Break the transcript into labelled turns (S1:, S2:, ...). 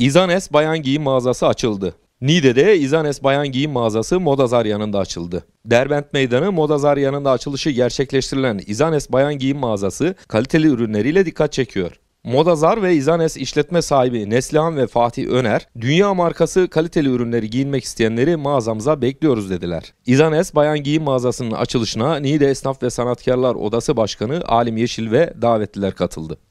S1: İzanes Bayan Giyim Mağazası açıldı. Nide'de İzanes Bayan Giyim Mağazası Modazar yanında açıldı. Derbent Meydanı Modazar yanında açılışı gerçekleştirilen İzanes Bayan Giyim Mağazası kaliteli ürünleriyle dikkat çekiyor. Modazar ve İzanes işletme sahibi Neslihan ve Fatih Öner, dünya markası kaliteli ürünleri giyinmek isteyenleri mağazamıza bekliyoruz dediler. İzanes Bayan Giyim Mağazası'nın açılışına Nide Esnaf ve Sanatkarlar Odası Başkanı Alim Yeşil ve davetliler katıldı.